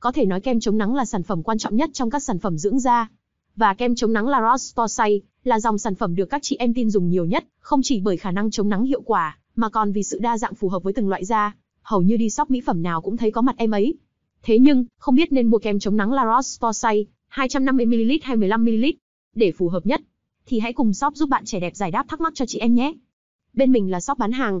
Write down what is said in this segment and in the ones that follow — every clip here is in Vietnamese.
Có thể nói kem chống nắng là sản phẩm quan trọng nhất trong các sản phẩm dưỡng da. Và kem chống nắng La Roche Posay là dòng sản phẩm được các chị em tin dùng nhiều nhất, không chỉ bởi khả năng chống nắng hiệu quả, mà còn vì sự đa dạng phù hợp với từng loại da. Hầu như đi shop mỹ phẩm nào cũng thấy có mặt em ấy. Thế nhưng, không biết nên mua kem chống nắng La Roche Posay 250ml hay 15ml để phù hợp nhất thì hãy cùng shop giúp bạn trẻ đẹp giải đáp thắc mắc cho chị em nhé. Bên mình là shop bán hàng,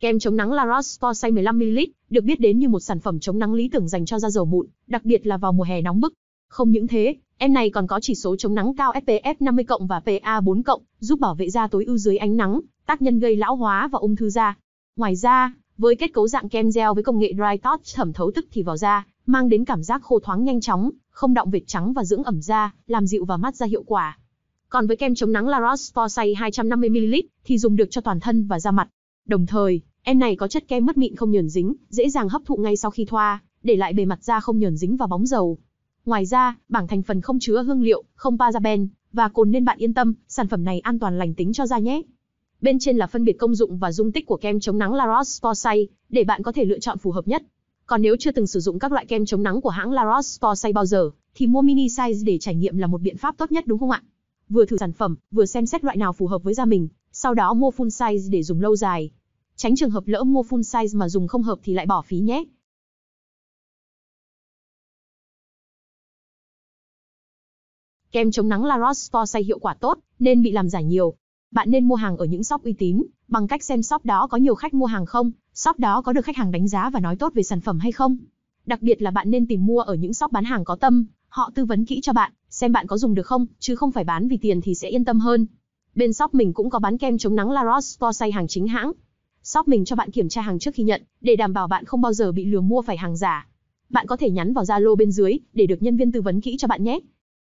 Kem chống nắng La Roche-Posay 15ml, được biết đến như một sản phẩm chống nắng lý tưởng dành cho da dầu mụn, đặc biệt là vào mùa hè nóng bức. Không những thế, em này còn có chỉ số chống nắng cao SPF 50 cộng và PA 4 cộng, giúp bảo vệ da tối ưu dưới ánh nắng, tác nhân gây lão hóa và ung thư da. Ngoài ra, với kết cấu dạng kem gel với công nghệ dry touch thẩm thấu tức thì vào da, mang đến cảm giác khô thoáng nhanh chóng, không động vệt trắng và dưỡng ẩm da, làm dịu và mát da hiệu quả. Còn với kem chống nắng La Roche-Posay 250ml thì dùng được cho toàn thân và da mặt. Đồng thời, Em này có chất kem mất mịn không nhờn dính, dễ dàng hấp thụ ngay sau khi thoa, để lại bề mặt da không nhờn dính và bóng dầu. Ngoài ra, bảng thành phần không chứa hương liệu, không paraben và cồn nên bạn yên tâm, sản phẩm này an toàn lành tính cho da nhé. Bên trên là phân biệt công dụng và dung tích của kem chống nắng La Roche-Posay để bạn có thể lựa chọn phù hợp nhất. Còn nếu chưa từng sử dụng các loại kem chống nắng của hãng La Roche-Posay bao giờ, thì mua mini size để trải nghiệm là một biện pháp tốt nhất đúng không ạ? Vừa thử sản phẩm, vừa xem xét loại nào phù hợp với da mình, sau đó mua full size để dùng lâu dài tránh trường hợp lỡ mua full size mà dùng không hợp thì lại bỏ phí nhé. Kem chống nắng La Roche-Posay hiệu quả tốt, nên bị làm giả nhiều. Bạn nên mua hàng ở những shop uy tín, bằng cách xem shop đó có nhiều khách mua hàng không, shop đó có được khách hàng đánh giá và nói tốt về sản phẩm hay không. Đặc biệt là bạn nên tìm mua ở những shop bán hàng có tâm, họ tư vấn kỹ cho bạn, xem bạn có dùng được không, chứ không phải bán vì tiền thì sẽ yên tâm hơn. Bên shop mình cũng có bán kem chống nắng La Roche-Posay hàng chính hãng, shop mình cho bạn kiểm tra hàng trước khi nhận, để đảm bảo bạn không bao giờ bị lừa mua phải hàng giả. Bạn có thể nhắn vào Zalo bên dưới để được nhân viên tư vấn kỹ cho bạn nhé.